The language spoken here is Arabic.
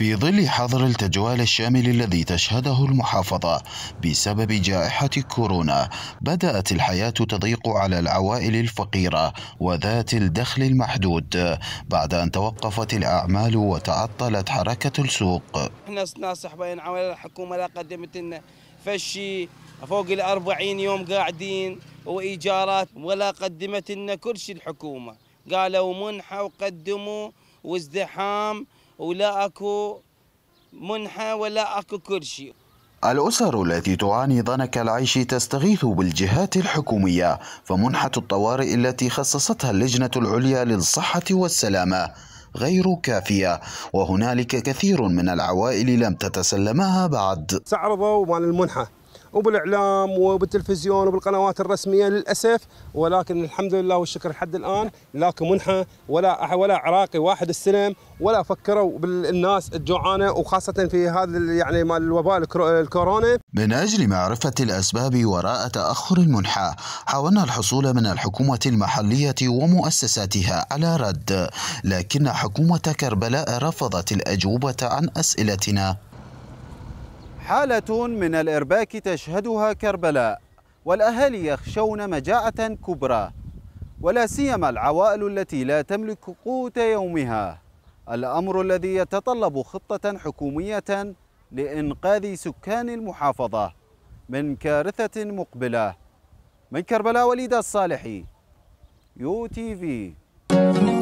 في ظل حظر التجوال الشامل الذي تشهده المحافظة بسبب جائحة كورونا بدأت الحياة تضيق على العوائل الفقيرة وذات الدخل المحدود بعد أن توقفت الأعمال وتعطلت حركة السوق احنا ناصح بين عوائل الحكومة لا قدمت لنا فشي فوق الأربعين يوم قاعدين وإيجارات ولا قدمت لنا كل شيء الحكومة قالوا منحة وقدموا وازدحام ولا اكو منحه ولا اكو كرشي الأسر التي تعاني ضنك العيش تستغيث بالجهات الحكومية فمنحة الطوارئ التي خصصتها اللجنة العليا للصحة والسلامة غير كافية وهنالك كثير من العوائل لم تتسلمها بعد استعرضوا مال المنحة وبالاعلام وبالتلفزيون وبالقنوات الرسميه للاسف ولكن الحمد لله والشكر لحد الان لا منحه ولا ولا عراقي واحد استلم ولا فكروا بالناس الجوعانه وخاصه في هذا يعني مال الوباء الكورونا من اجل معرفه الاسباب وراء تاخر المنحه حاولنا الحصول من الحكومه المحليه ومؤسساتها على رد لكن حكومه كربلاء رفضت الاجوبه عن اسئلتنا حالة من الإرباك تشهدها كربلاء والأهالي يخشون مجاعة كبرى ولا سيما العوائل التي لا تملك قوت يومها الأمر الذي يتطلب خطة حكومية لإنقاذ سكان المحافظة من كارثة مقبلة من كربلاء وليد الصالحي يو تي في